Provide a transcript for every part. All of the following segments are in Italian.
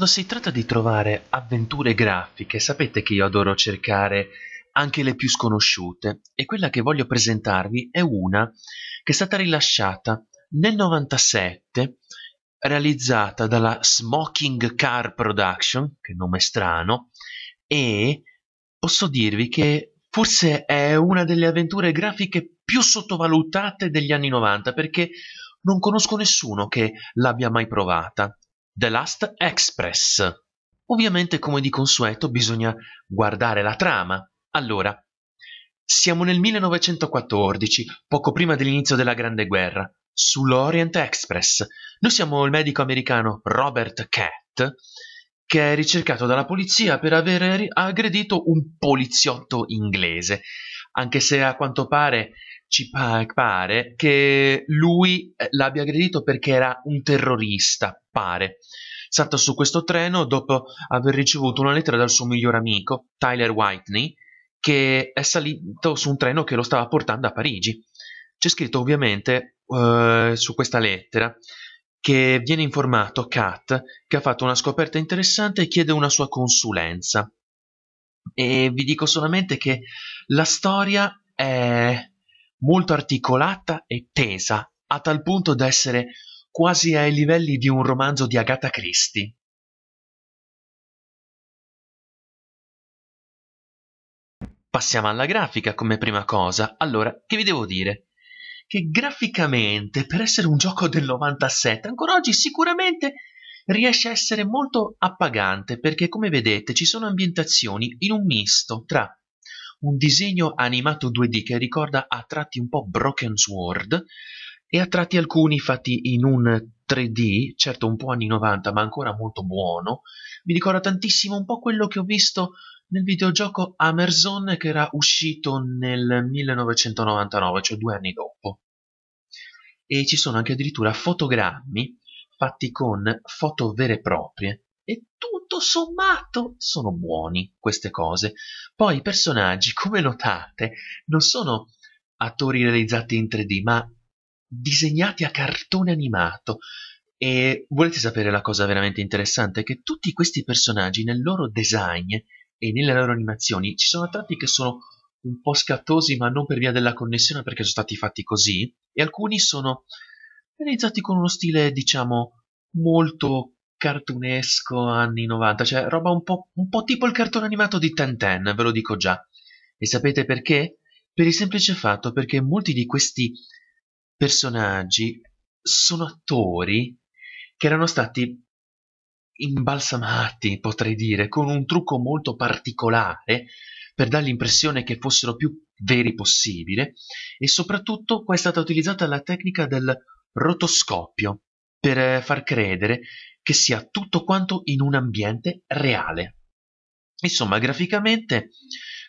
Quando si tratta di trovare avventure grafiche, sapete che io adoro cercare anche le più sconosciute e quella che voglio presentarvi è una che è stata rilasciata nel 97 realizzata dalla Smoking Car Production, che nome strano, e posso dirvi che forse è una delle avventure grafiche più sottovalutate degli anni 90 perché non conosco nessuno che l'abbia mai provata. The Last Express. Ovviamente, come di consueto, bisogna guardare la trama. Allora, siamo nel 1914, poco prima dell'inizio della Grande Guerra, sull'Orient Express. Noi siamo il medico americano Robert Catt, che è ricercato dalla polizia per aver aggredito un poliziotto inglese, anche se a quanto pare ci pare che lui eh, l'abbia aggredito perché era un terrorista, pare. Salta su questo treno dopo aver ricevuto una lettera dal suo miglior amico, Tyler Whitney, che è salito su un treno che lo stava portando a Parigi. C'è scritto ovviamente eh, su questa lettera che viene informato Kat che ha fatto una scoperta interessante e chiede una sua consulenza. E vi dico solamente che la storia è molto articolata e tesa, a tal punto da essere quasi ai livelli di un romanzo di Agatha Christie. Passiamo alla grafica come prima cosa. Allora, che vi devo dire? Che graficamente, per essere un gioco del 97, ancora oggi sicuramente riesce a essere molto appagante perché come vedete ci sono ambientazioni in un misto tra un disegno animato 2D che ricorda a tratti un po' Broken Sword e a tratti alcuni fatti in un 3D, certo un po' anni 90 ma ancora molto buono, mi ricorda tantissimo un po' quello che ho visto nel videogioco Amazon che era uscito nel 1999, cioè due anni dopo. E ci sono anche addirittura fotogrammi fatti con foto vere e proprie e tutto sommato sono buoni queste cose. Poi i personaggi, come notate, non sono attori realizzati in 3D, ma disegnati a cartone animato. E volete sapere la cosa veramente interessante? Che tutti questi personaggi nel loro design e nelle loro animazioni ci sono tratti che sono un po' scattosi, ma non per via della connessione, perché sono stati fatti così, e alcuni sono realizzati con uno stile, diciamo, molto cartunesco anni 90, cioè roba un po', un po' tipo il cartone animato di Tenten, ve lo dico già. E sapete perché? Per il semplice fatto perché molti di questi personaggi sono attori che erano stati imbalsamati, potrei dire, con un trucco molto particolare per dare l'impressione che fossero più veri possibile e soprattutto qua è stata utilizzata la tecnica del rotoscopio, per eh, far credere che sia tutto quanto in un ambiente reale. Insomma, graficamente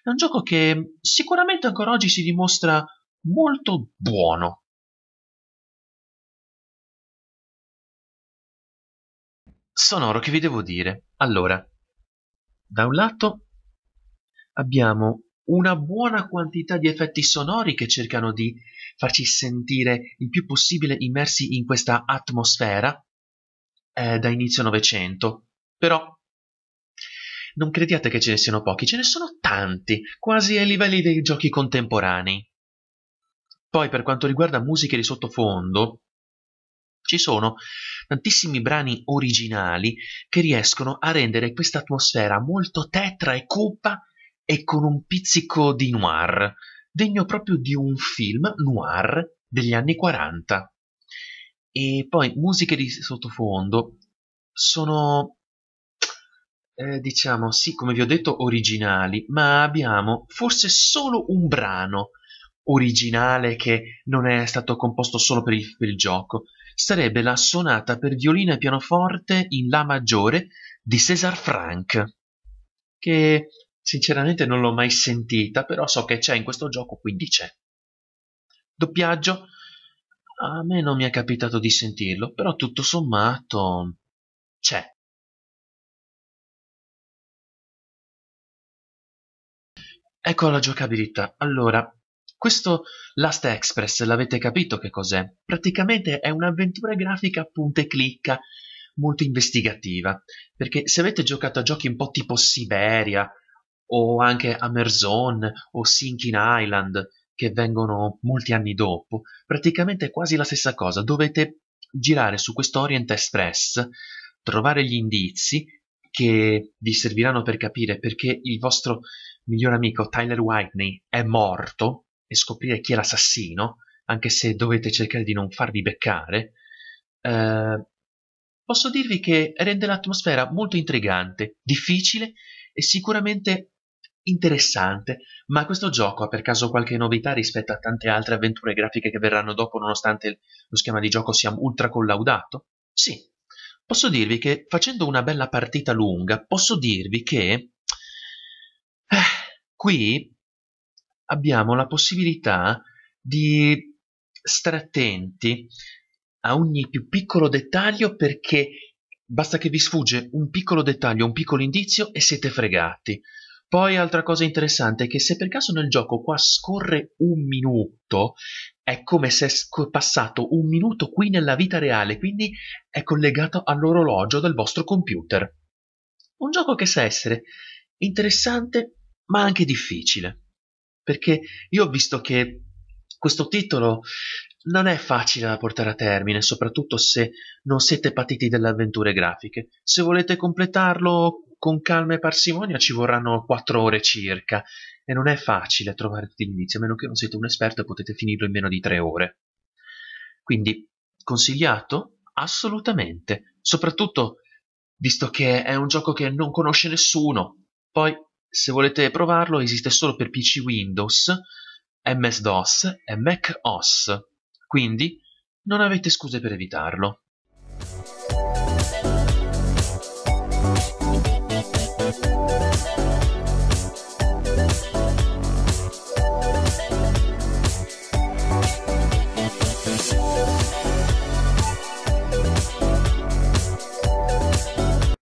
è un gioco che sicuramente ancora oggi si dimostra molto buono. Sonoro che vi devo dire. Allora, da un lato abbiamo una buona quantità di effetti sonori che cercano di farci sentire il più possibile immersi in questa atmosfera eh, da inizio Novecento. Però non crediate che ce ne siano pochi, ce ne sono tanti, quasi ai livelli dei giochi contemporanei. Poi per quanto riguarda musiche di sottofondo, ci sono tantissimi brani originali che riescono a rendere questa atmosfera molto tetra e cupa e con un pizzico di noir, degno proprio di un film noir degli anni 40. E poi musiche di sottofondo sono, eh, diciamo, sì, come vi ho detto, originali, ma abbiamo forse solo un brano originale che non è stato composto solo per il, per il gioco. Sarebbe la sonata per violino e pianoforte in La maggiore di César Franck, che Sinceramente non l'ho mai sentita, però so che c'è in questo gioco, quindi c'è. Doppiaggio? A me non mi è capitato di sentirlo, però tutto sommato c'è. Ecco la giocabilità. Allora, questo Last Express l'avete capito che cos'è? Praticamente è un'avventura grafica punta e clicca molto investigativa, perché se avete giocato a giochi un po' tipo Siberia o anche Amerzon o Sinking Island che vengono molti anni dopo, praticamente è quasi la stessa cosa, dovete girare su questo Orient Express, trovare gli indizi che vi serviranno per capire perché il vostro miglior amico Tyler Whitney è morto e scoprire chi è l'assassino, anche se dovete cercare di non farvi beccare, eh, posso dirvi che rende l'atmosfera molto intrigante, difficile e sicuramente interessante, ma questo gioco ha per caso qualche novità rispetto a tante altre avventure grafiche che verranno dopo nonostante lo schema di gioco sia ultra collaudato? Sì. Posso dirvi che facendo una bella partita lunga, posso dirvi che eh, qui abbiamo la possibilità di stare attenti a ogni più piccolo dettaglio perché basta che vi sfugge un piccolo dettaglio, un piccolo indizio e siete fregati. Poi altra cosa interessante è che se per caso nel gioco qua scorre un minuto, è come se è passato un minuto qui nella vita reale, quindi è collegato all'orologio del vostro computer. Un gioco che sa essere interessante ma anche difficile, perché io ho visto che questo titolo non è facile da portare a termine, soprattutto se non siete patiti delle avventure grafiche. Se volete completarlo con calma e parsimonia ci vorranno quattro ore circa e non è facile trovare tutti l'inizio, a meno che non siete un esperto e potete finirlo in meno di tre ore. Quindi consigliato assolutamente, soprattutto visto che è un gioco che non conosce nessuno. Poi, se volete provarlo, esiste solo per PC Windows, MS-DOS e Mac OS, quindi non avete scuse per evitarlo.